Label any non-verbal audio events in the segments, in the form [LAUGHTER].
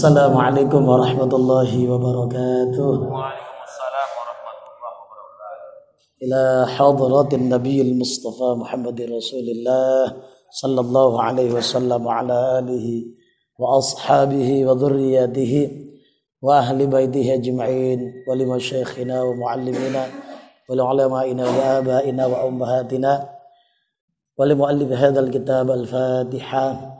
السلام عليكم ورحمة الله وبركاته وعليكم السلام ورحمة الله وبركاته إلى حضرة النبي المصطفى محمد رسول الله صلى الله عليه وسلم وعلى آله وأصحابه وذرياته وأهل بيته أجمعين ولمشايخنا ومعلمنا ولعلمائنا وآبائنا وأمهاتنا ولمؤلف هذا الكتاب الفاتحة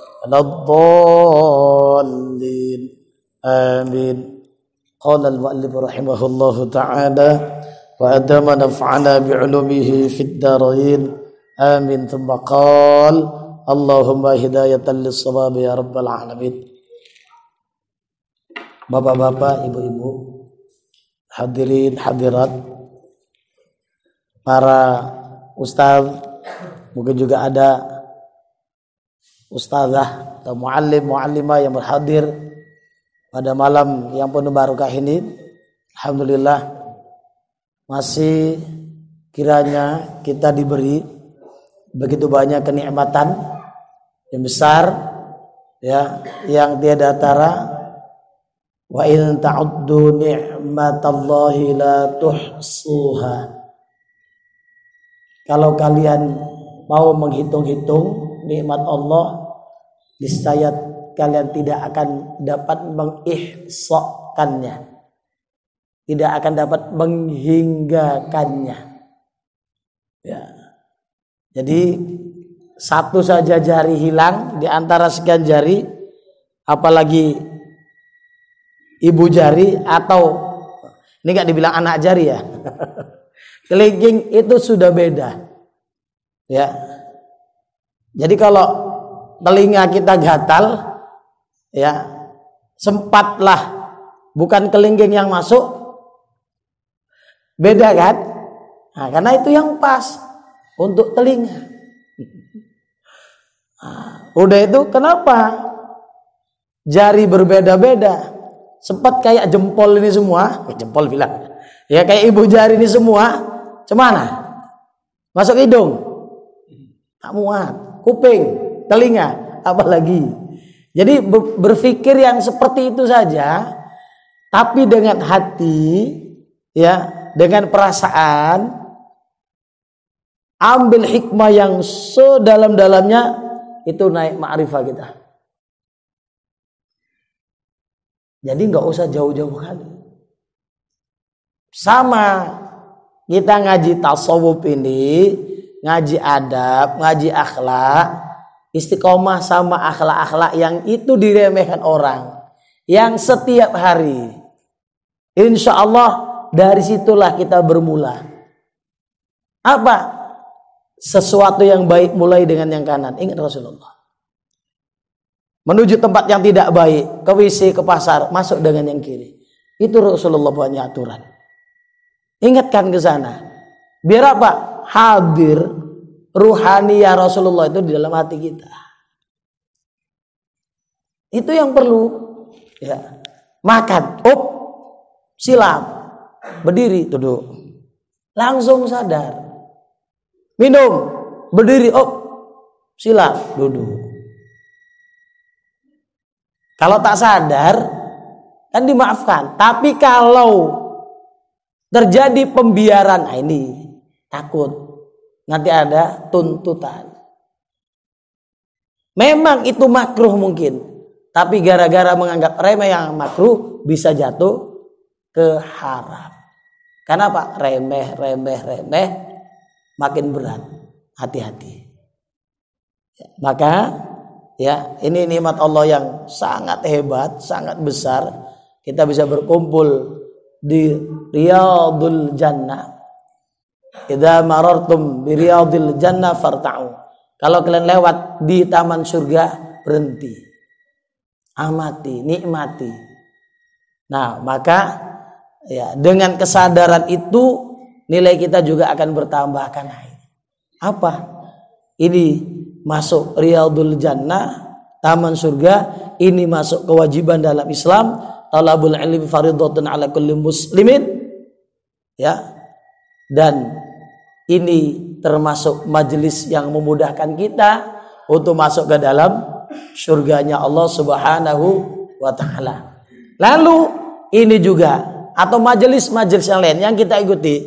ولا الضالين آمين قال المؤلف رحمه الله تعالى وأدام نفعنا بعلومه في الدارين آمين ثم قال اللهم هداية للصواب يا رب العالمين Bapak-bapak, ibu-ibu, hadirin, hadirat, para ustadz mungkin juga ada ustazah atau muallim muallimah yang berhadir pada malam yang penuh barokah ini alhamdulillah masih kiranya kita diberi begitu banyak kenikmatan yang besar ya yang tiada tara wa in ta'uddu ni'matallahi la tuhsuha kalau kalian mau menghitung-hitung nikmat Allah niscaya kalian tidak akan dapat mengihsokkannya tidak akan dapat menghinggakannya ya jadi satu saja jari hilang di antara sekian jari apalagi ibu jari atau ini nggak dibilang anak jari ya [LAUGHS] kelingking itu sudah beda ya jadi kalau telinga kita gatal ya sempatlah bukan kelingking yang masuk beda kan nah, karena itu yang pas untuk telinga nah, udah itu kenapa jari berbeda-beda sempat kayak jempol ini semua eh, jempol bilang ya kayak ibu jari ini semua cemana masuk hidung tak muat kuping, telinga, apalagi. Jadi berpikir yang seperti itu saja, tapi dengan hati, ya, dengan perasaan, ambil hikmah yang sedalam-dalamnya, itu naik ma'rifah kita. Jadi nggak usah jauh-jauh kali. Sama kita ngaji tasawuf ini ngaji adab, ngaji akhlak, istiqomah sama akhlak-akhlak yang itu diremehkan orang. Yang setiap hari. Insya Allah dari situlah kita bermula. Apa? Sesuatu yang baik mulai dengan yang kanan. Ingat Rasulullah. Menuju tempat yang tidak baik. Ke WC, ke pasar. Masuk dengan yang kiri. Itu Rasulullah punya aturan. Ingatkan ke sana. Biar apa? hadir ruhania Rasulullah itu di dalam hati kita. Itu yang perlu ya. Makan, up, silap, berdiri, duduk. Langsung sadar. Minum, berdiri, up, silap, duduk. Kalau tak sadar kan dimaafkan. Tapi kalau terjadi pembiaran nah ini takut nanti ada tuntutan memang itu makruh mungkin tapi gara-gara menganggap remeh yang makruh bisa jatuh ke haram karena apa remeh remeh remeh makin berat hati-hati maka ya ini nikmat Allah yang sangat hebat sangat besar kita bisa berkumpul di Riyadul Jannah Idza marartum bi riyadil jannah farta'u. Kalau kalian lewat di taman surga, berhenti. Amati, nikmati. Nah, maka ya dengan kesadaran itu nilai kita juga akan bertambah akan naik. Apa? Ini masuk riyadul jannah, taman surga, ini masuk kewajiban dalam Islam, talabul ilmi fardhatun ala kulli muslimin. Ya, dan ini termasuk majelis yang memudahkan kita untuk masuk ke dalam surganya Allah Subhanahu wa taala. Lalu ini juga atau majelis-majelis yang lain yang kita ikuti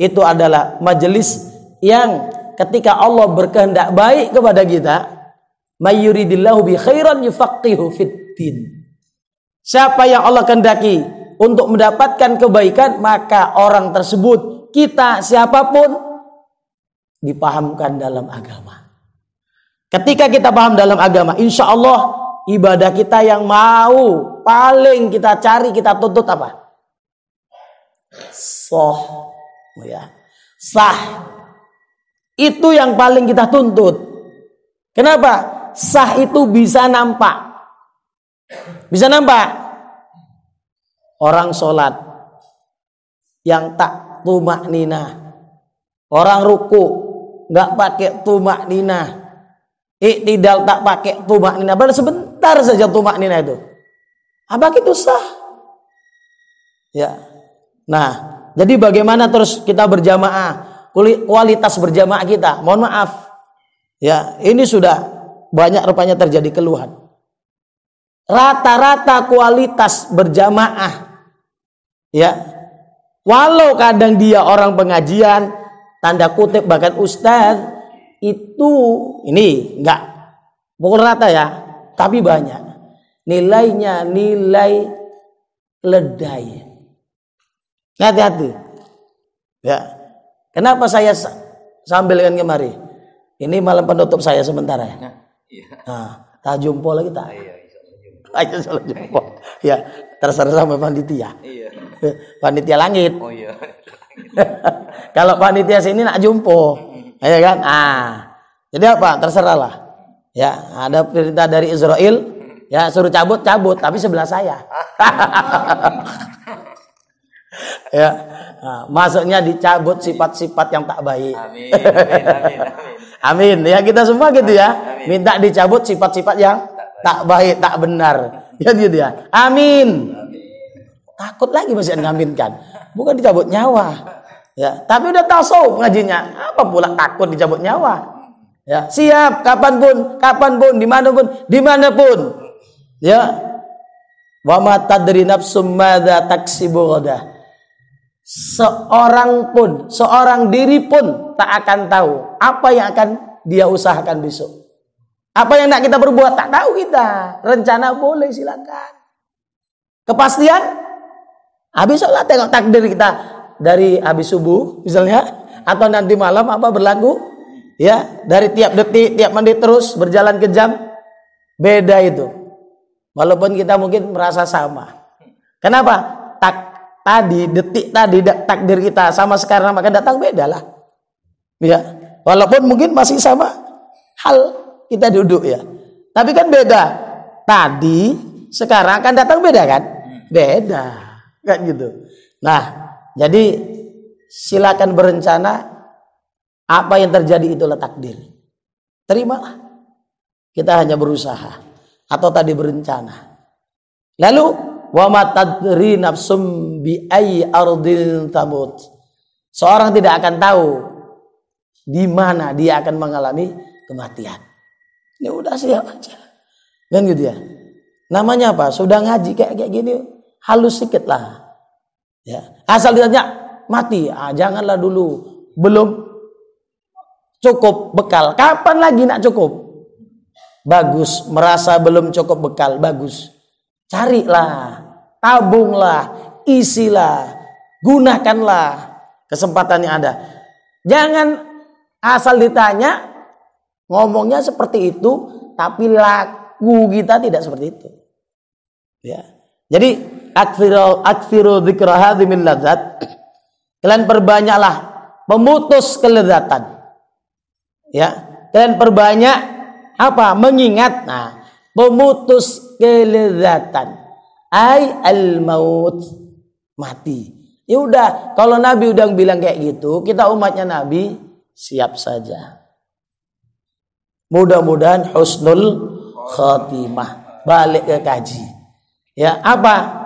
itu adalah majelis yang ketika Allah berkehendak baik kepada kita, mayyuridillahu bi khairan yufaqihu fiddin. Siapa yang Allah kehendaki untuk mendapatkan kebaikan, maka orang tersebut kita siapapun dipahamkan dalam agama. Ketika kita paham dalam agama, insya Allah ibadah kita yang mau paling kita cari kita tuntut apa? Soh, ya, sah. Itu yang paling kita tuntut. Kenapa? Sah itu bisa nampak. Bisa nampak? Orang sholat yang tak tumak nina. Orang ruku nggak pakai tumak nina. Iktidal tak pakai tumak nina. Baru sebentar saja tumak nina itu. Apa itu sah? Ya. Nah, jadi bagaimana terus kita berjamaah? Kualitas berjamaah kita. Mohon maaf. Ya, ini sudah banyak rupanya terjadi keluhan. Rata-rata kualitas berjamaah ya Walau kadang dia orang pengajian, tanda kutip bahkan ustaz itu ini enggak pukul rata ya, tapi banyak nilainya nilai ledai. Hati-hati. Ya. Kenapa saya sambil sambilkan kemari? Ini malam penutup saya sementara ya. Nah, iya. nah tak jumpo lagi tak? Iya, iya, [LAUGHS] Ayo, jumpa. Ya, terserah sama panitia. Ya. Iya panitia langit. Oh iya. [LAUGHS] Kalau panitia sini nak jumpo, mm-hmm. ya kan? Ah, jadi apa? Terserah lah. Ya, ada perintah dari Israel, mm-hmm. ya suruh cabut cabut, tapi sebelah saya. [LAUGHS] ya, nah, maksudnya dicabut sifat-sifat yang tak baik. Amin, amin, amin, amin. [LAUGHS] Ya kita semua gitu ya, minta dicabut sifat-sifat yang tak baik, tak benar. Ya dia ya. Amin takut lagi masih ngaminkan bukan dicabut nyawa ya tapi udah tasawuf ngajinya apa pula takut dicabut nyawa ya siap kapanpun kapanpun dimanapun dimanapun ya wa ma tadri nafsum taksi taksibu seorang pun seorang diri pun tak akan tahu apa yang akan dia usahakan besok apa yang nak kita berbuat tak tahu kita rencana boleh silakan kepastian Habis ah, sholat tengok takdir kita dari habis subuh misalnya atau nanti malam apa berlaku ya dari tiap detik tiap menit terus berjalan ke jam beda itu walaupun kita mungkin merasa sama kenapa tak tadi detik tadi takdir kita sama sekarang maka datang beda lah ya walaupun mungkin masih sama hal kita duduk ya tapi kan beda tadi sekarang kan datang beda kan beda kan gitu nah jadi silakan berencana apa yang terjadi itulah takdir terimalah kita hanya berusaha atau tadi berencana lalu wa matadri nafsum bi ayi ardil tamut seorang tidak akan tahu di mana dia akan mengalami kematian ini ya udah siap aja kan gitu ya namanya apa sudah ngaji kayak kayak gini halus sedikit lah. Ya. Asal ditanya mati, ah, janganlah dulu. Belum cukup bekal. Kapan lagi nak cukup? Bagus, merasa belum cukup bekal, bagus. Carilah, tabunglah, isilah, gunakanlah kesempatan yang ada. Jangan asal ditanya, ngomongnya seperti itu, tapi laku kita tidak seperti itu. Ya. Jadi akfiru akfiru dzikra hadzimil ladzat. Kalian perbanyaklah memutus kelezatan. Ya, kalian perbanyak apa? Mengingat. Nah, memutus kelezatan. Ai al maut mati. Ya udah, kalau Nabi udah bilang kayak gitu, kita umatnya Nabi siap saja. Mudah-mudahan husnul khatimah Balik ke kaji. Ya, apa?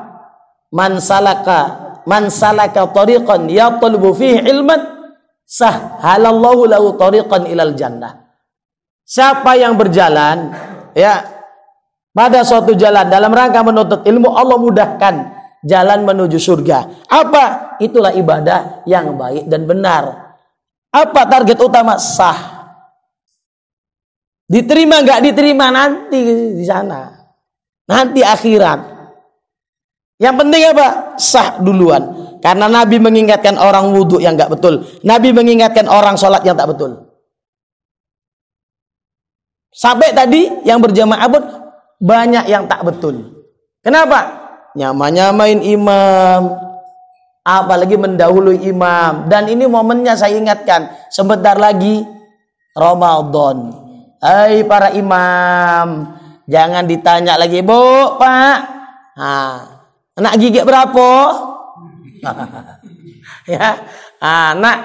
man salaka man salaka tariqan yatlubu fihi ilman sahhalallahu lahu tariqan ilal jannah siapa yang berjalan ya pada suatu jalan dalam rangka menuntut ilmu Allah mudahkan jalan menuju surga apa itulah ibadah yang baik dan benar apa target utama sah diterima nggak diterima nanti di sana nanti akhirat yang penting apa? Sah duluan. Karena Nabi mengingatkan orang wudhu yang nggak betul. Nabi mengingatkan orang sholat yang tak betul. Sampai tadi yang berjamaah pun banyak yang tak betul. Kenapa? Nyama-nyamain imam. Apalagi mendahului imam. Dan ini momennya saya ingatkan. Sebentar lagi Ramadan. Hai para imam. Jangan ditanya lagi, Bu, Pak. Nah, Nak gigit berapa? [LAUGHS] ya, anak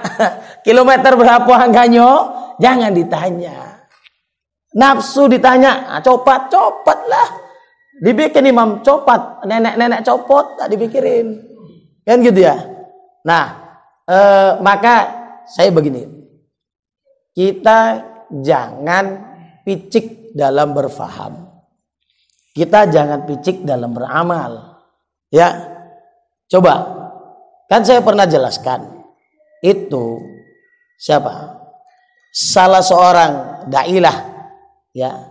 kilometer berapa angkanya? Jangan ditanya. Nafsu ditanya, ah, copat, copat lah. Dibikin imam copat, nenek-nenek copot, tak dipikirin. Kan gitu ya. Nah, e, maka saya begini. Kita jangan picik dalam berfaham. Kita jangan picik dalam beramal. Ya, coba. Kan saya pernah jelaskan. Itu siapa? Salah seorang dailah ya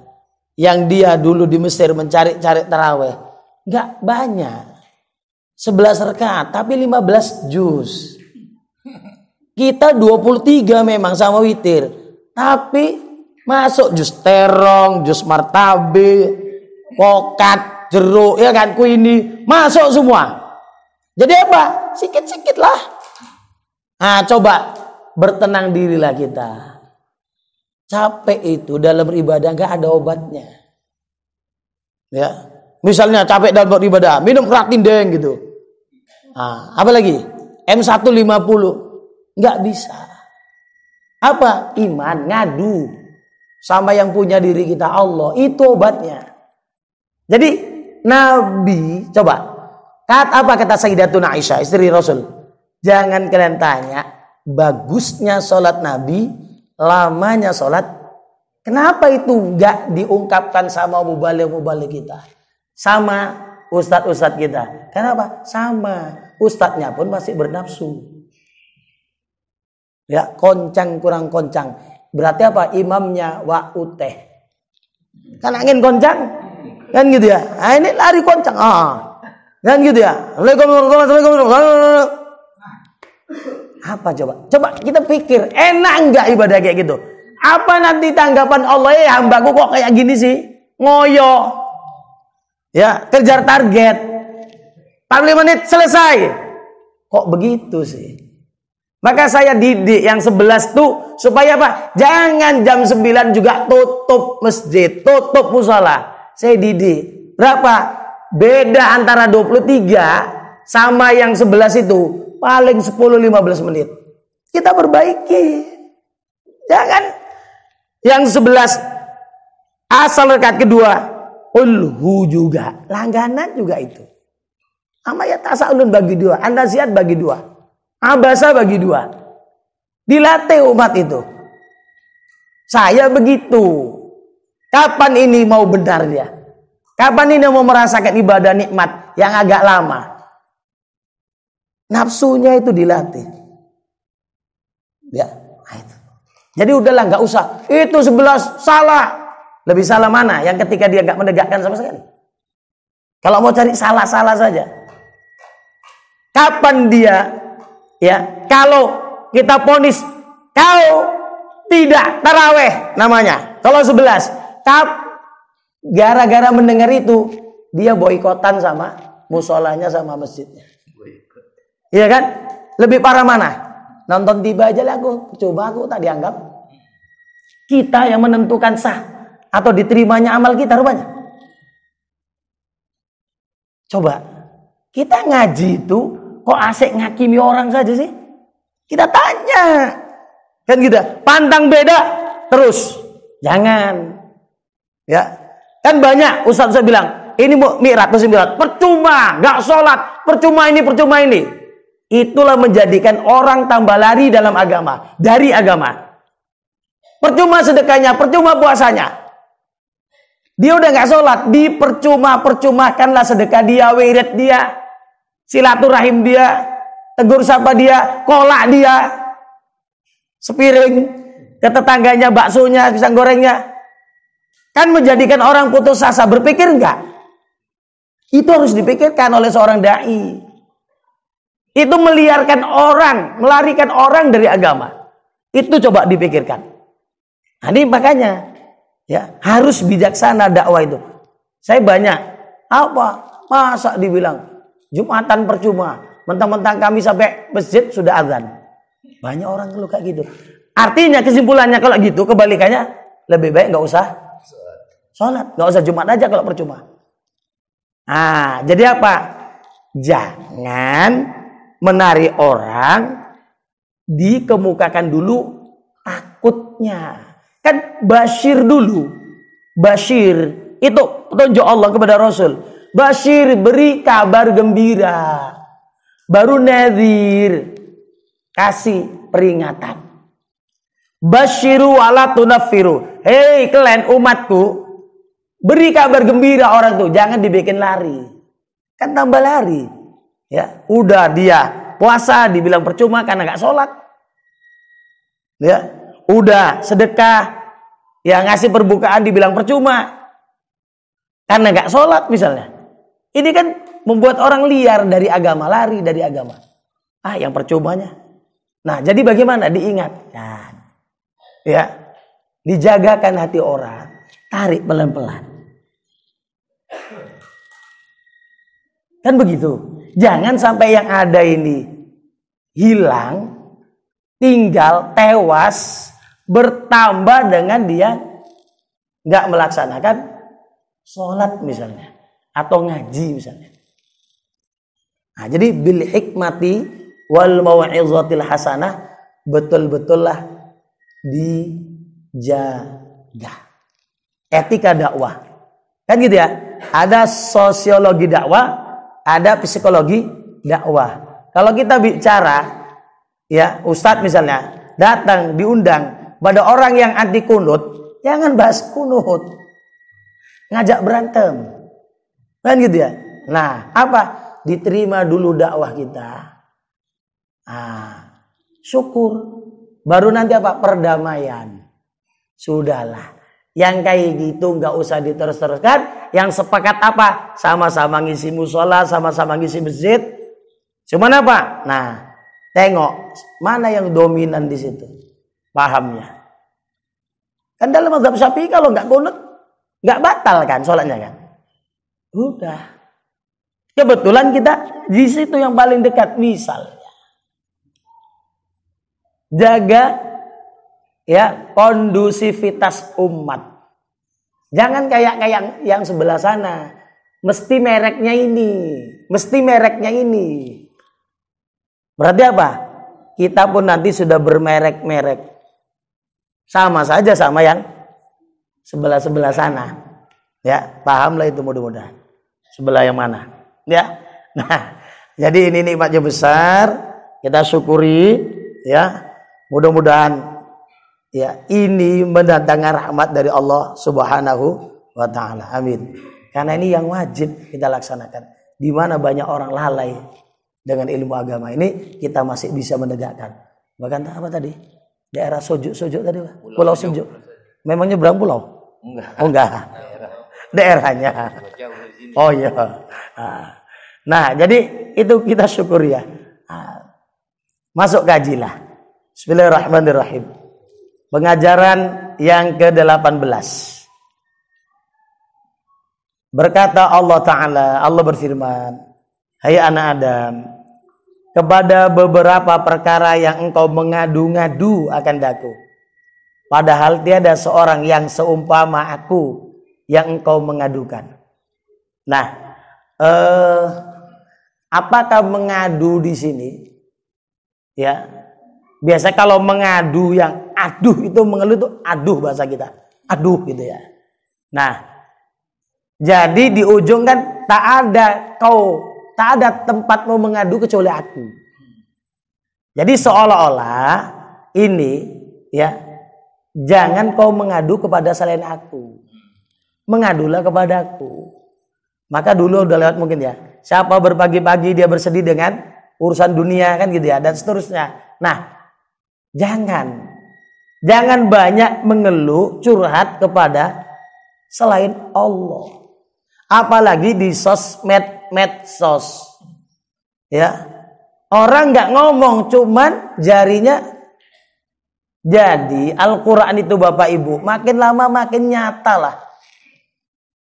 yang dia dulu di Mesir mencari-cari terawih. nggak banyak sebelas rekat tapi lima belas juz kita dua puluh tiga memang sama witir tapi masuk jus terong jus martabe pokat jeruk ya kan ini masuk semua jadi apa sikit-sikit lah nah coba bertenang dirilah kita capek itu dalam beribadah nggak ada obatnya ya misalnya capek dalam beribadah minum keratin deng gitu nah, apa lagi M150 nggak bisa apa iman ngadu sama yang punya diri kita Allah itu obatnya jadi Nabi, coba. Kata apa kata Sayyidatuna Aisyah, istri Rasul? Jangan kalian tanya, bagusnya sholat Nabi, lamanya sholat. Kenapa itu nggak diungkapkan sama mubalik-mubalik kita? Sama ustadz-ustadz kita. Kenapa? Sama. Ustadznya pun masih bernafsu. Ya, koncang kurang koncang. Berarti apa? Imamnya wa uteh. Kan angin koncang, kan gitu ya nah, ini lari kencang ah, ah kan gitu ya assalamualaikum warahmatullahi wabarakatuh apa coba coba kita pikir enak nggak ibadah kayak gitu apa nanti tanggapan Allah ya hambaku kok kayak gini sih ngoyo ya kejar target 45 menit selesai kok begitu sih maka saya didik yang sebelas tuh supaya apa? Jangan jam sembilan juga tutup masjid, tutup musala saya Didi. Berapa? Beda antara 23 sama yang 11 itu paling 10 15 menit. Kita perbaiki. Jangan ya yang 11 asal rekat kedua ulhu juga, langganan juga itu. sama ya tasalun bagi dua, Anda anasiat bagi dua, abasa bagi dua. Dilatih umat itu. Saya begitu. Kapan ini mau benar dia? Kapan ini mau merasakan ibadah nikmat yang agak lama? Nafsunya itu dilatih. Ya, nah itu. Jadi udahlah nggak usah. Itu sebelas salah. Lebih salah mana? Yang ketika dia nggak menegakkan sama sekali. Kalau mau cari salah-salah saja. Kapan dia ya kalau kita ponis kau tidak taraweh namanya. Kalau sebelas Tap gara-gara mendengar itu dia boikotan sama musolanya sama masjidnya. Iya kan? Lebih parah mana? Nonton tiba aja lah aku. Coba aku tak dianggap. Kita yang menentukan sah atau diterimanya amal kita rupanya. Coba kita ngaji itu kok asik ngakimi orang saja sih? Kita tanya. Kan gitu. Pantang beda terus. Jangan. Ya. Kan banyak Ustadz saya bilang, ini mirat, masih mirat. Percuma, nggak sholat. Percuma ini, percuma ini. Itulah menjadikan orang tambah lari dalam agama. Dari agama. Percuma sedekahnya, percuma puasanya. Dia udah nggak sholat, dipercuma-percumakanlah sedekah dia, wirid dia, silaturahim dia, tegur sapa dia, kolak dia, sepiring, ke tetangganya baksonya, pisang gorengnya, Kan menjadikan orang putus asa berpikir enggak? Itu harus dipikirkan oleh seorang dai. Itu meliarkan orang, melarikan orang dari agama. Itu coba dipikirkan. Nah, ini makanya ya harus bijaksana dakwah itu. Saya banyak apa masa dibilang Jumatan percuma, mentang-mentang kami sampai masjid sudah azan. Banyak orang kalau kayak gitu. Artinya kesimpulannya kalau gitu kebalikannya lebih baik nggak usah Sholat. Gak usah Jumat aja kalau percuma. Ah, jadi apa? Jangan menari orang dikemukakan dulu takutnya. Kan Bashir dulu. Bashir itu petunjuk Allah kepada Rasul. Bashir beri kabar gembira. Baru nadir kasih peringatan. Bashiru ala tunafiru. Hei kalian umatku, Beri kabar gembira orang tuh, jangan dibikin lari. Kan tambah lari. Ya, udah dia puasa dibilang percuma karena nggak sholat. Ya, udah sedekah ya ngasih perbukaan dibilang percuma karena nggak sholat misalnya. Ini kan membuat orang liar dari agama, lari dari agama. Ah, yang percobanya. Nah, jadi bagaimana? Diingat. Nah, ya. Dijagakan hati orang, tarik pelan-pelan. Kan begitu. Jangan sampai yang ada ini hilang, tinggal, tewas, bertambah dengan dia nggak melaksanakan sholat misalnya atau ngaji misalnya. Nah, jadi bil hikmati wal mawaizatil hasanah betul-betul lah dijaga. Etika dakwah. Kan gitu ya. Ada sosiologi dakwah, ada psikologi dakwah. Kalau kita bicara, ya Ustadz misalnya datang diundang pada orang yang anti kunut, jangan bahas kunut, ngajak berantem, kan gitu ya. Nah, apa? Diterima dulu dakwah kita. Ah, syukur. Baru nanti apa? Perdamaian. Sudahlah. Yang kayak gitu nggak usah diterus-teruskan. Yang sepakat apa? Sama-sama ngisi musola, sama-sama ngisi masjid. Cuman apa? Nah, tengok mana yang dominan di situ. Pahamnya. Kan dalam mazhab Syafi'i kalau nggak kunut nggak batal kan sholatnya kan? Udah. Kebetulan kita di situ yang paling dekat misalnya. Jaga ya kondusivitas umat. Jangan kayak kayak yang sebelah sana. Mesti mereknya ini, mesti mereknya ini. Berarti apa? Kita pun nanti sudah bermerek-merek. Sama saja sama yang sebelah-sebelah sana. Ya, pahamlah itu mudah-mudahan. Sebelah yang mana? Ya. Nah, jadi ini nikmatnya besar, kita syukuri ya. Mudah-mudahan ya ini mendatangkan rahmat dari Allah Subhanahu wa taala. Amin. Karena ini yang wajib kita laksanakan. Di mana banyak orang lalai dengan ilmu agama ini kita masih bisa menegakkan. Bahkan apa tadi? Daerah Sojuk-Sojuk tadi, Pulau, pulau Sojuk. Memangnya berang pulau? Enggak. Oh, enggak. Daerah. Daerahnya. Oh iya. Nah, jadi itu kita syukur ya. Masuk kajilah. Bismillahirrahmanirrahim. Pengajaran yang ke-18. Berkata Allah Ta'ala, Allah berfirman, Hai anak Adam, kepada beberapa perkara yang engkau mengadu-ngadu akan daku. Padahal tiada seorang yang seumpama aku yang engkau mengadukan. Nah, eh, apakah mengadu di sini? Ya, Biasa kalau mengadu yang aduh itu mengeluh itu aduh bahasa kita. Aduh gitu ya. Nah, jadi di ujung kan tak ada kau, tak ada tempat mau mengadu kecuali aku. Jadi seolah-olah ini ya jangan kau mengadu kepada selain aku. Mengadulah kepadaku. Maka dulu udah lewat mungkin ya. Siapa berpagi-pagi dia bersedih dengan urusan dunia kan gitu ya dan seterusnya. Nah, Jangan. Jangan banyak mengeluh, curhat kepada selain Allah. Apalagi di sosmed, medsos. Ya. Orang nggak ngomong, cuman jarinya jadi Al-Quran itu Bapak Ibu makin lama makin nyata lah.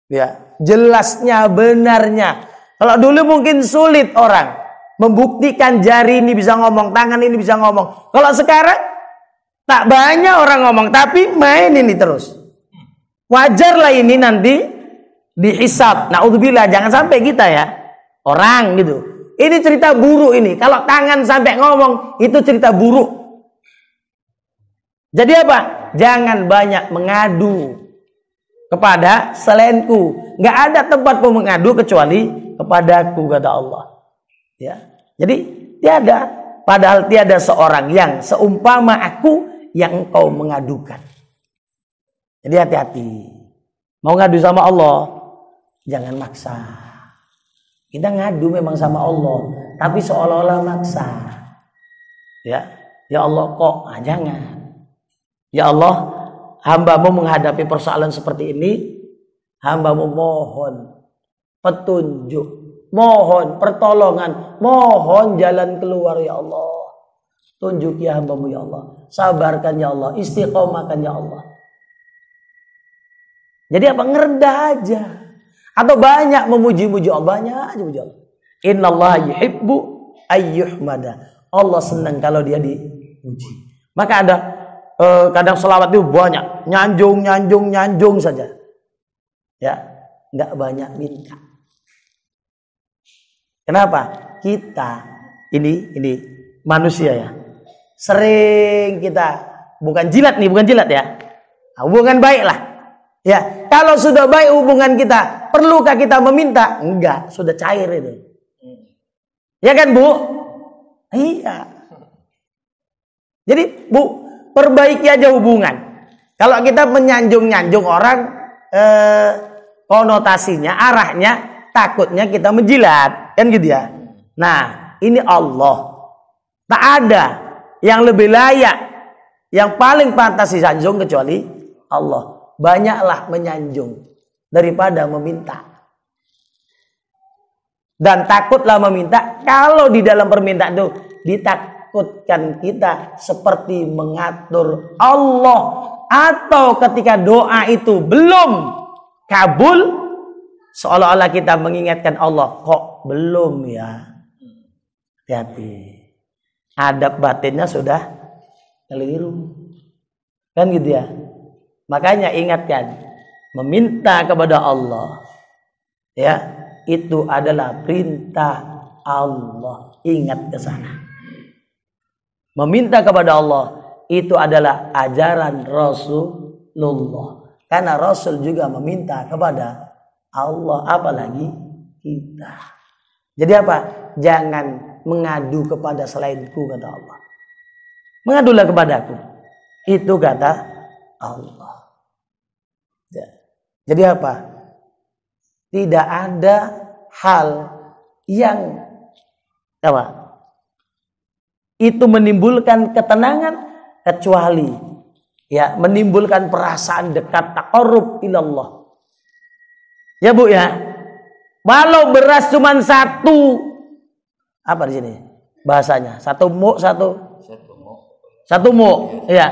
Ya, jelasnya benarnya. Kalau dulu mungkin sulit orang membuktikan jari ini bisa ngomong, tangan ini bisa ngomong. Kalau sekarang tak banyak orang ngomong, tapi main ini terus. Wajarlah ini nanti dihisap. Nah, udzubillah jangan sampai kita ya orang gitu. Ini cerita buruk ini. Kalau tangan sampai ngomong itu cerita buruk. Jadi apa? Jangan banyak mengadu kepada selainku. nggak ada tempat pun mengadu kecuali kepadaku kata Allah. Ya. Jadi tiada padahal tiada seorang yang seumpama aku yang engkau mengadukan. Jadi hati-hati. Mau ngadu sama Allah, jangan maksa. Kita ngadu memang sama Allah, tapi seolah-olah maksa. Ya, ya Allah kok, nah, jangan. Ya Allah, hambamu menghadapi persoalan seperti ini, hambamu mohon petunjuk mohon pertolongan, mohon jalan keluar ya Allah. Tunjuk ya hambamu ya Allah, sabarkan ya Allah, istiqomahkan ya Allah. Jadi apa ngerendah aja atau banyak memuji-muji Allah, banyak aja muji Allah. Allah yuhibbu ayyuhmada. Allah senang kalau dia dipuji. Maka ada eh, kadang selawat itu banyak, nyanjung, nyanjung, nyanjung saja. Ya, nggak banyak minta Kenapa? Kita ini ini manusia ya. Sering kita bukan jilat nih, bukan jilat ya. hubungan baik lah. Ya, kalau sudah baik hubungan kita, perlukah kita meminta? Enggak, sudah cair itu. Ya kan, Bu? Iya. Jadi, Bu, perbaiki aja hubungan. Kalau kita menyanjung-nyanjung orang eh, konotasinya, arahnya takutnya kita menjilat. Kan gitu ya. Nah, ini Allah. Tak ada yang lebih layak, yang paling pantas disanjung kecuali Allah. Banyaklah menyanjung daripada meminta. Dan takutlah meminta kalau di dalam permintaan itu ditakutkan kita seperti mengatur Allah atau ketika doa itu belum kabul Seolah-olah kita mengingatkan Allah, kok belum ya? Hati-hati. Adab batinnya sudah keliru. Kan gitu ya. Makanya ingatkan, meminta kepada Allah ya, itu adalah perintah Allah. Ingat ke sana. Meminta kepada Allah itu adalah ajaran Rasulullah. Karena Rasul juga meminta kepada Allah apalagi kita. Jadi apa? Jangan mengadu kepada selainku kata Allah. Mengadulah kepadaku. Itu kata Allah. Ya. Jadi apa? Tidak ada hal yang apa? Itu menimbulkan ketenangan kecuali ya menimbulkan perasaan dekat takarub ilallah Ya bu ya. Walau beras cuma satu, apa di sini bahasanya? Satu mu satu. Satu mu. Satu mu. Ya.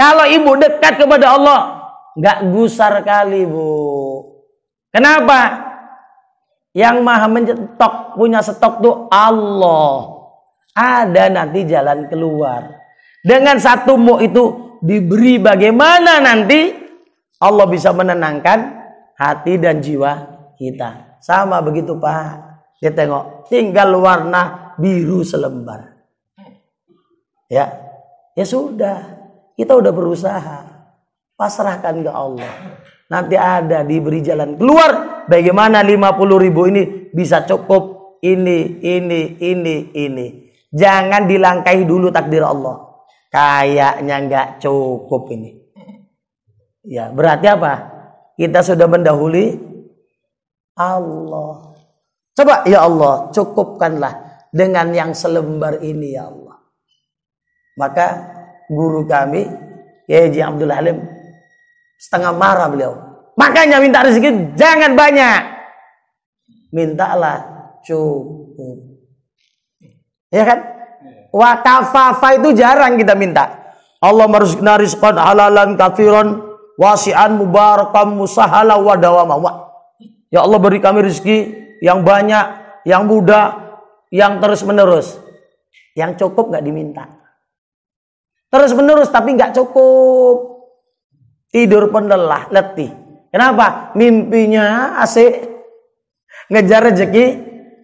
Kalau ibu dekat kepada Allah, nggak gusar kali bu. Kenapa? Yang maha mencetok punya stok tuh Allah. Ada nanti jalan keluar. Dengan satu mu itu diberi bagaimana nanti Allah bisa menenangkan hati dan jiwa kita. Sama begitu Pak. Dia tengok, tinggal warna biru selembar. Ya. Ya sudah. Kita udah berusaha. Pasrahkan ke Allah. Nanti ada diberi jalan keluar. Bagaimana 50 ribu ini bisa cukup ini, ini, ini, ini. Jangan dilangkahi dulu takdir Allah. Kayaknya nggak cukup ini. Ya, berarti apa? Kita sudah mendahului Allah. Coba ya Allah, cukupkanlah dengan yang selembar ini ya Allah. Maka guru kami, Kiai Abdul Halim, setengah marah beliau. Makanya minta rezeki jangan banyak. Mintalah cukup. Ya kan? Wakafafa itu jarang kita minta. Allah merizqna rizqan halalan kafiron wasi'an mubarakam musahala wa dawama. Ya Allah beri kami rezeki yang banyak, yang muda yang terus menerus. Yang cukup nggak diminta. Terus menerus tapi nggak cukup. Tidur pun lelah letih. Kenapa? Mimpinya asik ngejar rezeki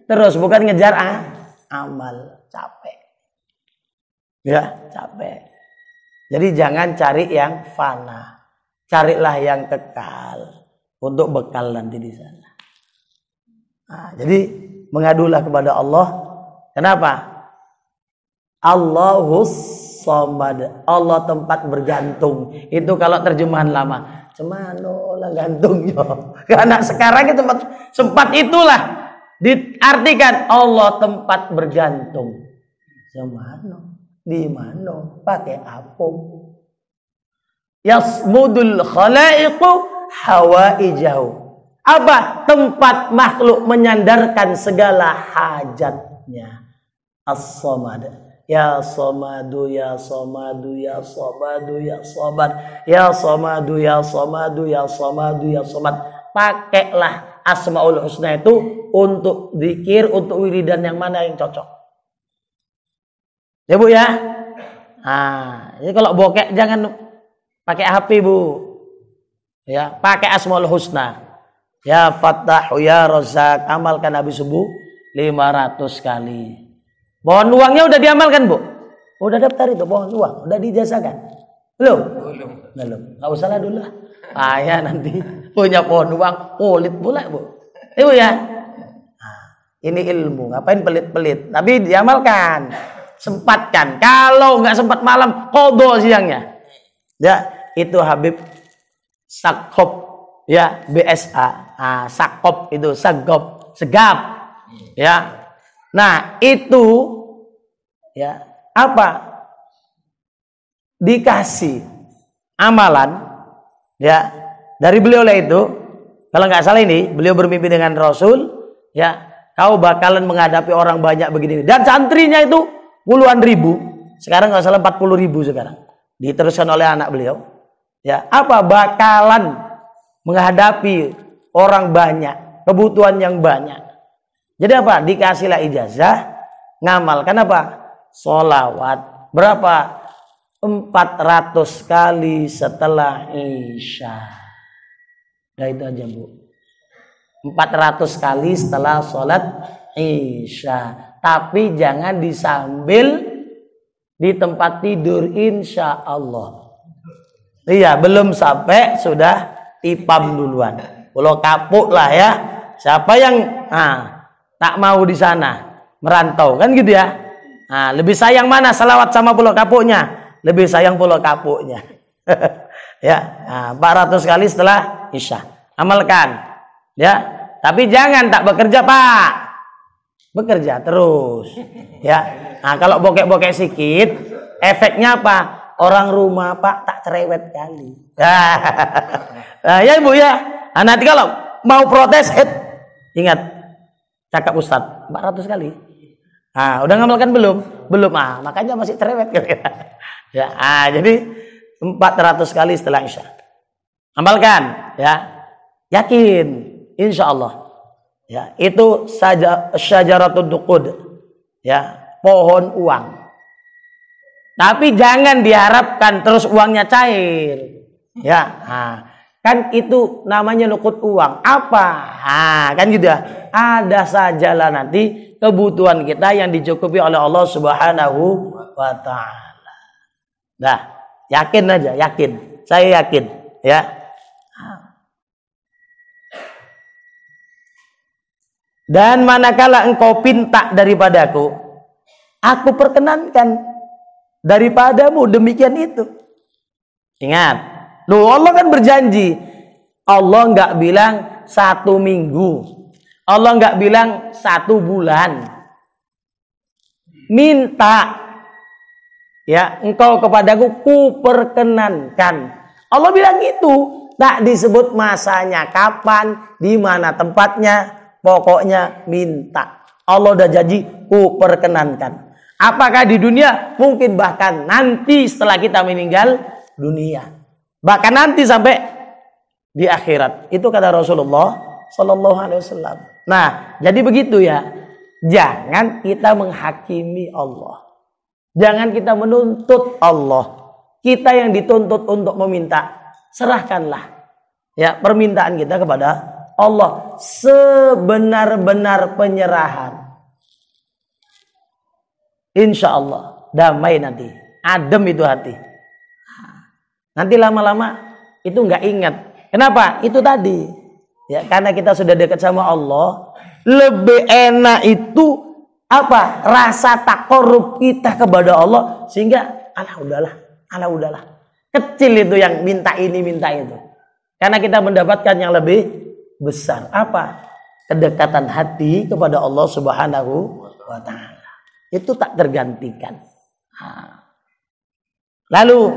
terus bukan ngejar ah, amal capek. Ya, capek. Jadi jangan cari yang fana carilah yang kekal untuk bekal nanti di sana. Nah, jadi mengadulah kepada Allah. Kenapa? Allahus somad. Allah tempat bergantung. Itu kalau terjemahan lama. Cemano lah gantung yo. [LAUGHS] Karena sekarang itu tempat sempat itulah diartikan Allah tempat bergantung. Cemano di mana pakai apa? Yasmudul khalaiqu hawaijahu. Apa? Tempat makhluk menyandarkan segala hajatnya. As-samad. Ya somadu, ya somadu, ya somadu, ya somad. Ya somadu, ya somadu, ya somadu, ya somad. Pakailah asmaul husna itu untuk dikir, untuk wiridan yang mana yang cocok. Ya bu ya. Nah, ini kalau bokek jangan Pakai HP, Bu. Ya, pakai Asmaul Husna. Ya fatah ya rozak amalkan habis subuh 500 kali. Pohon uangnya udah diamalkan, Bu? Udah daftar itu pohon uang, udah dijasakan. Belum? Belum. Belum. Enggak usah dulu lah. Ayah nanti punya pohon uang, kulit pula, Bu. Ibu iya, ya. Nah, ini ilmu, ngapain pelit-pelit? Tapi diamalkan sempatkan. Kalau nggak sempat malam, kodo siangnya. Ya, itu Habib Sakop ya BSA ah, Sakop itu Sagop Segap ya nah itu ya apa dikasih amalan ya dari beliau lah itu kalau nggak salah ini beliau bermimpi dengan Rasul ya kau bakalan menghadapi orang banyak begini dan santrinya itu puluhan ribu sekarang nggak salah 40 ribu sekarang diteruskan oleh anak beliau ya apa bakalan menghadapi orang banyak kebutuhan yang banyak jadi apa dikasihlah ijazah ngamal kenapa solawat berapa 400 kali setelah isya nah itu aja bu 400 kali setelah sholat isya tapi jangan disambil di tempat tidur insya Allah Iya, belum sampai sudah tipam duluan. Pulau kapuk lah ya. Siapa yang nah, tak mau di sana merantau kan gitu ya. Nah, lebih sayang mana selawat sama pulau kapuknya? Lebih sayang pulau kapuknya. [LAUGHS] ya, nah, 400 kali setelah isya. Amalkan. Ya. Tapi jangan tak bekerja, Pak. Bekerja terus. Ya. Nah, kalau bokek-bokek sedikit, efeknya apa? orang rumah Pak tak cerewet kali. nah, [LAUGHS] ya Ibu ya. Nah, nanti kalau mau protes hit ingat cakap Ustad 400 kali. Nah, udah ngamalkan belum? Belum. Ah, makanya masih cerewet kali. [LAUGHS] ya, ah, jadi 400 kali setelah Isya. Amalkan ya. Yakin insya Allah. Ya, itu saja syajaratul duqud. Ya, pohon uang. Tapi jangan diharapkan terus uangnya cair. Ya, nah, kan itu namanya nukut uang. Apa? Nah, kan gitu ya. Ada sajalah nanti kebutuhan kita yang dicukupi oleh Allah Subhanahu wa taala. Nah, yakin aja, yakin. Saya yakin, ya. Dan manakala engkau pinta daripadaku, aku perkenankan daripadamu demikian itu. Ingat, Loh, Allah kan berjanji. Allah nggak bilang satu minggu. Allah nggak bilang satu bulan. Minta. Ya, engkau kepadaku ku perkenankan, Allah bilang itu. Tak disebut masanya kapan, di mana tempatnya. Pokoknya minta. Allah udah janji ku perkenankan. Apakah di dunia? Mungkin bahkan nanti setelah kita meninggal dunia. Bahkan nanti sampai di akhirat. Itu kata Rasulullah Sallallahu Alaihi Wasallam. Nah, jadi begitu ya. Jangan kita menghakimi Allah. Jangan kita menuntut Allah. Kita yang dituntut untuk meminta, serahkanlah ya permintaan kita kepada Allah sebenar-benar penyerahan. Insya Allah damai nanti, adem itu hati. Nanti lama-lama itu nggak ingat. Kenapa? Itu tadi. Ya, karena kita sudah dekat sama Allah, lebih enak itu apa? Rasa tak korup kita kepada Allah sehingga alah udahlah, alah udahlah. Kecil itu yang minta ini minta itu. Karena kita mendapatkan yang lebih besar. Apa? Kedekatan hati kepada Allah Subhanahu wa taala itu tak tergantikan. Lalu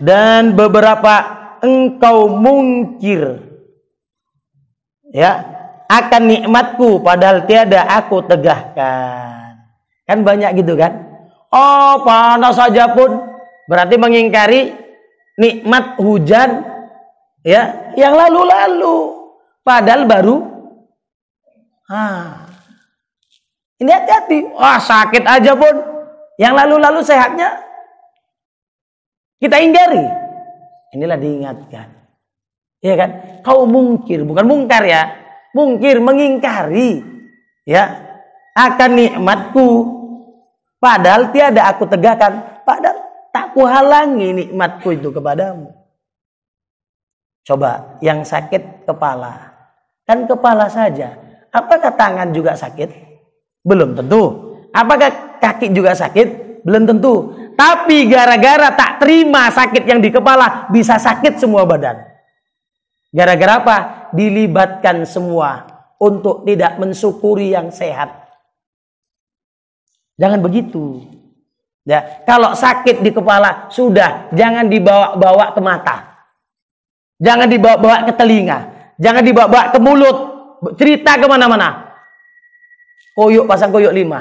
dan beberapa engkau mungkir ya akan nikmatku padahal tiada aku tegahkan. Kan banyak gitu kan? Oh, panas saja pun berarti mengingkari nikmat hujan ya yang lalu-lalu padahal baru ah ini hati-hati. Wah sakit aja pun. Yang lalu-lalu sehatnya kita hindari. Inilah diingatkan. Ya kan? Kau mungkir, bukan mungkar ya. Mungkir mengingkari ya akan nikmatku padahal tiada aku tegakkan padahal tak kuhalangi nikmatku itu kepadamu coba yang sakit kepala kan kepala saja apakah tangan juga sakit belum tentu. Apakah kaki juga sakit? Belum tentu. Tapi gara-gara tak terima sakit yang di kepala, bisa sakit semua badan. Gara-gara apa? Dilibatkan semua untuk tidak mensyukuri yang sehat. Jangan begitu. Ya, kalau sakit di kepala sudah jangan dibawa-bawa ke mata. Jangan dibawa-bawa ke telinga, jangan dibawa-bawa ke mulut, cerita kemana-mana. Koyok pasang koyok lima.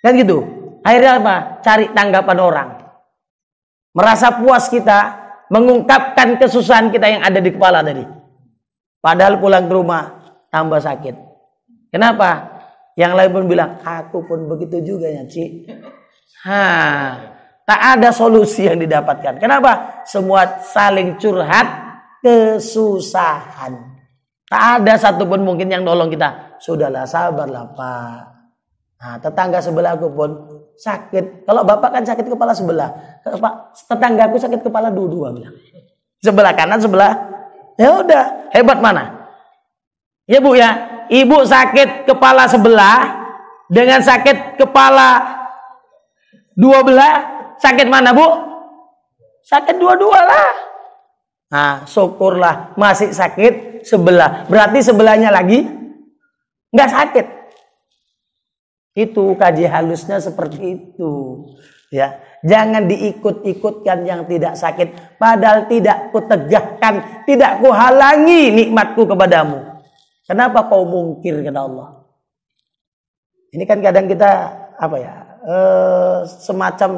Kan gitu. Akhirnya apa? Cari tanggapan orang. Merasa puas kita mengungkapkan kesusahan kita yang ada di kepala tadi. Padahal pulang ke rumah tambah sakit. Kenapa? Yang lain pun bilang, aku pun begitu juga ya, Ci. Ha, tak ada solusi yang didapatkan. Kenapa? Semua saling curhat kesusahan. Tak ada satupun mungkin yang nolong kita. Sudahlah sabarlah Pak. Nah, tetangga sebelahku pun sakit. Kalau bapak kan sakit kepala sebelah. Pak, tetanggaku sakit kepala dua-dua bilang. Sebelah kanan, sebelah. Ya udah, hebat mana? Ya Bu ya, ibu sakit kepala sebelah dengan sakit kepala dua belah, sakit mana Bu? Sakit dua-dua lah. Nah, syukurlah masih sakit sebelah. Berarti sebelahnya lagi nggak sakit. Itu kaji halusnya seperti itu. Ya, jangan diikut-ikutkan yang tidak sakit. Padahal tidak kutegahkan, tidak kuhalangi nikmatku kepadamu. Kenapa kau mungkir kepada Allah? Ini kan kadang kita apa ya? E, semacam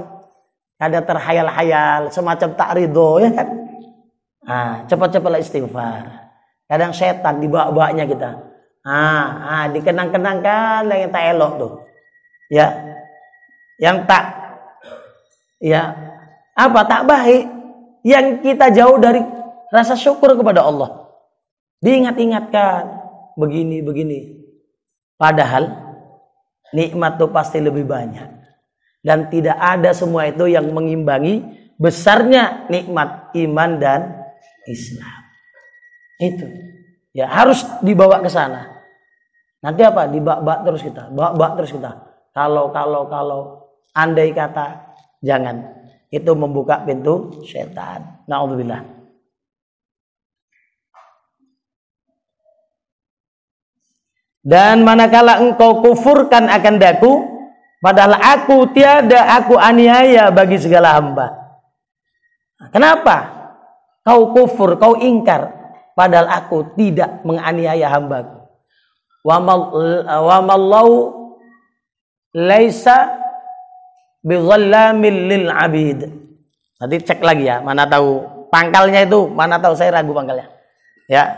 ada terhayal-hayal, semacam takrido ya kan? Ah, cepat-cepatlah istighfar. Kadang setan dibawa-bawanya kita. Ah, ah dikenang-kenangkan yang tak elok tuh. Ya. Yang tak ya apa tak baik yang kita jauh dari rasa syukur kepada Allah. Diingat-ingatkan begini begini. Padahal nikmat tuh pasti lebih banyak dan tidak ada semua itu yang mengimbangi besarnya nikmat iman dan Islam. Itu. Ya harus dibawa ke sana. Nanti apa? Dibak-bak terus kita, bak-bak terus kita. Kalau kalau kalau andai kata jangan. Itu membuka pintu setan. Na'udzubillah. Dan manakala engkau kufurkan akan daku, padahal aku tiada aku aniaya bagi segala hamba. Kenapa? Kau kufur, kau ingkar padahal aku tidak menganiaya hambaku. Wamallahu laisa bizallamil lil abid. Nanti cek lagi ya, mana tahu pangkalnya itu, mana tahu saya ragu pangkalnya. Ya.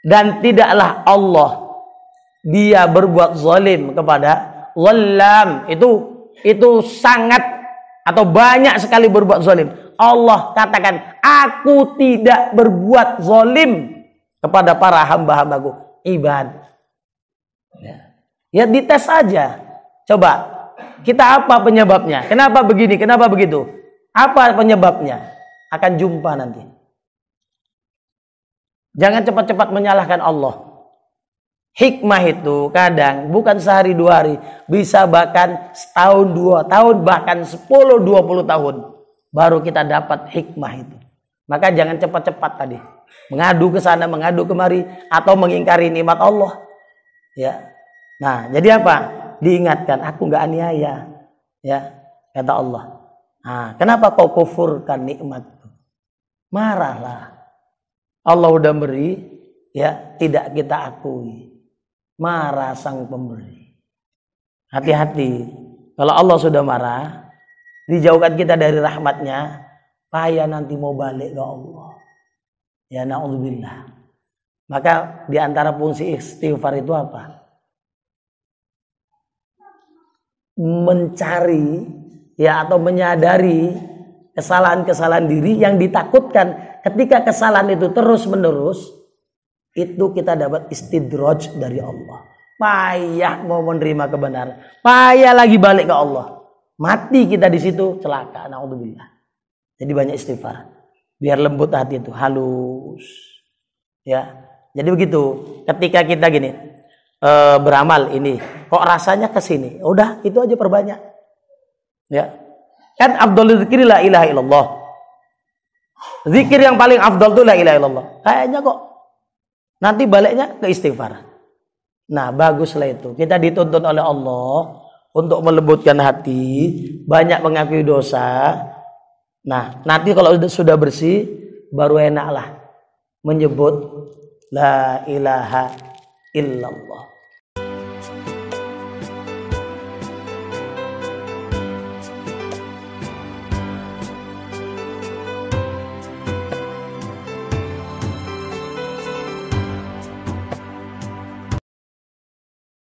Dan tidaklah Allah dia berbuat zalim kepada zallam. Itu itu sangat atau banyak sekali berbuat zolim Allah katakan, aku tidak berbuat zolim kepada para hamba-hambaku. iban Ya, ya dites saja. Coba kita apa penyebabnya? Kenapa begini? Kenapa begitu? Apa penyebabnya? Akan jumpa nanti. Jangan cepat-cepat menyalahkan Allah. Hikmah itu kadang bukan sehari dua hari, bisa bahkan setahun dua tahun, bahkan sepuluh dua puluh tahun baru kita dapat hikmah itu. Maka jangan cepat-cepat tadi mengadu ke sana, mengadu kemari atau mengingkari nikmat Allah. Ya. Nah, jadi apa? Diingatkan, aku nggak aniaya. Ya, kata Allah. Nah, kenapa kau kufurkan nikmat? Marahlah. Allah udah beri, ya tidak kita akui marah sang pemberi. Hati-hati. Kalau Allah sudah marah, dijauhkan kita dari rahmatnya, payah nanti mau balik ke Allah. Ya na'udzubillah. Maka di antara fungsi istighfar itu apa? Mencari ya atau menyadari kesalahan-kesalahan diri yang ditakutkan ketika kesalahan itu terus-menerus itu kita dapat istidroj dari Allah. Payah mau menerima kebenaran. Payah lagi balik ke Allah. Mati kita di situ celaka. Naudzubillah. Jadi banyak istighfar. Biar lembut hati itu halus. Ya. Jadi begitu. Ketika kita gini e, beramal ini, kok rasanya ke sini. Udah, itu aja perbanyak. Ya. Kan Abdul Zikir la ilaha illallah. Zikir yang paling afdol itu la ilaha illallah. Kayaknya kok Nanti baliknya ke istighfar. Nah, baguslah itu. Kita dituntun oleh Allah untuk melembutkan hati, banyak mengakui dosa. Nah, nanti kalau sudah bersih, baru enaklah menyebut la ilaha illallah.